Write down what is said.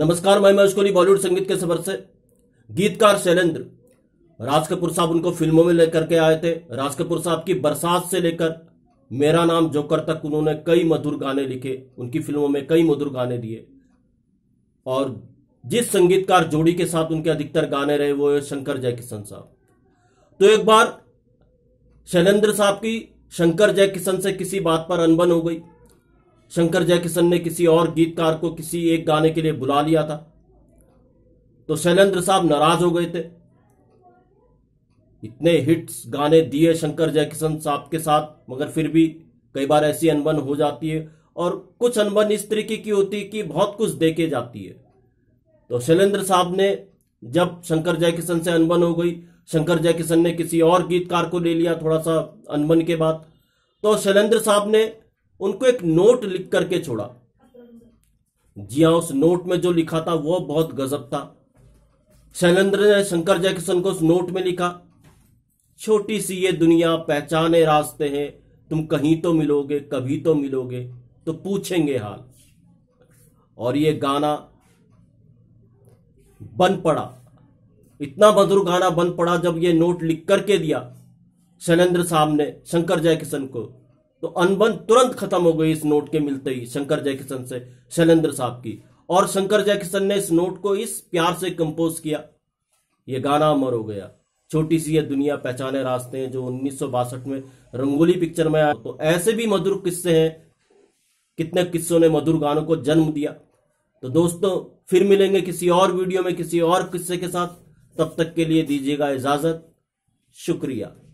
नमस्कार मैं महेश बॉलीवुड संगीत के सफर से गीतकार शैलेंद्र राज कपूर साहब उनको फिल्मों में लेकर के आए थे राज कपूर साहब की बरसात से लेकर मेरा नाम जोकर तक उन्होंने कई मधुर गाने लिखे उनकी फिल्मों में कई मधुर गाने दिए और जिस संगीतकार जोड़ी के साथ उनके अधिकतर गाने रहे वो है शंकर जय किशन साहब तो एक बार शैलेंद्र साहब की शंकर जय किशन से किसी बात पर अनबन हो गई शंकर जयकिशन ने किसी और गीतकार को किसी एक गाने के लिए बुला लिया था तो शैलेंद्र साहब नाराज हो गए थे इतने हिट्स गाने दिए शंकर जयकिशन साहब के साथ मगर फिर भी कई बार ऐसी अनबन हो जाती है और कुछ अनबन इस तरीके की होती है कि बहुत कुछ देखे जाती है तो शैलेंद्र साहब ने जब शंकर जयकिशन से अनबन हो गई शंकर जयकिशन ने किसी और गीतकार को ले लिया थोड़ा सा अनबन के बाद तो शैलेंद्र साहब ने उनको एक नोट लिख करके छोड़ा जी हाँ उस नोट में जो लिखा था वो बहुत गजब था शैलेंद्र ने शंकर जयकिशन को उस नोट में लिखा छोटी सी ये दुनिया पहचाने रास्ते हैं तुम कहीं तो मिलोगे कभी तो मिलोगे तो पूछेंगे हाल और ये गाना बन पड़ा इतना मधुर गाना बन पड़ा जब ये नोट लिख करके दिया शैलेंद्र साहब ने शंकर जयकिशन को तो अनबन तुरंत खत्म हो गई इस नोट के मिलते ही शंकर जयकिशन से शैलेंद्र साहब की और शंकर जयकिशन ने इस नोट को इस प्यार से कंपोज किया ये गाना अमर हो गया छोटी सी ये दुनिया पहचाने रास्ते हैं जो उन्नीस में रंगोली पिक्चर में आया तो ऐसे भी मधुर किस्से हैं कितने किस्सों ने मधुर गानों को जन्म दिया तो दोस्तों फिर मिलेंगे किसी और वीडियो में किसी और किस्से के साथ तब तक के लिए दीजिएगा इजाजत शुक्रिया